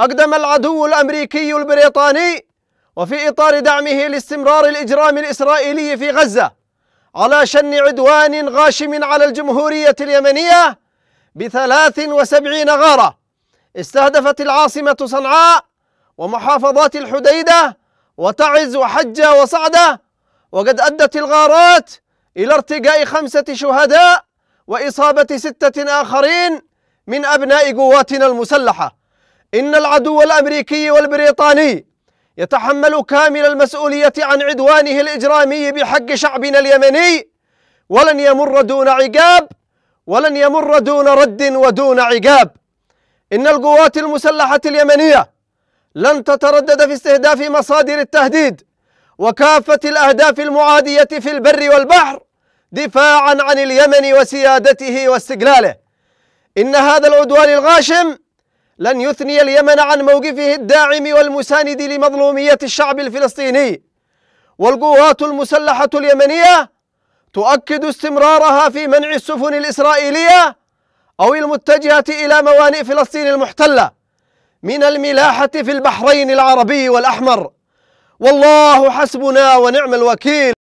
أقدم العدو الأمريكي البريطاني وفي إطار دعمه لاستمرار الإجرام الإسرائيلي في غزة على شن عدوان غاشم على الجمهورية اليمنية بثلاث وسبعين غارة استهدفت العاصمة صنعاء ومحافظات الحديدة وتعز وحجة وصعدة وقد أدت الغارات إلى ارتقاء خمسة شهداء وإصابة ستة آخرين من أبناء قواتنا المسلحة إن العدو الأمريكي والبريطاني يتحمل كامل المسؤولية عن عدوانه الإجرامي بحق شعبنا اليمني ولن يمر دون عقاب ولن يمر دون رد ودون عقاب إن القوات المسلحة اليمنية لن تتردد في استهداف مصادر التهديد وكافة الأهداف المعادية في البر والبحر دفاعا عن اليمن وسيادته واستقلاله إن هذا العدوان الغاشم لن يثني اليمن عن موقفه الداعم والمساند لمظلومية الشعب الفلسطيني والقوات المسلحة اليمنية تؤكد استمرارها في منع السفن الإسرائيلية أو المتجهة إلى موانئ فلسطين المحتلة من الملاحة في البحرين العربي والأحمر والله حسبنا ونعم الوكيل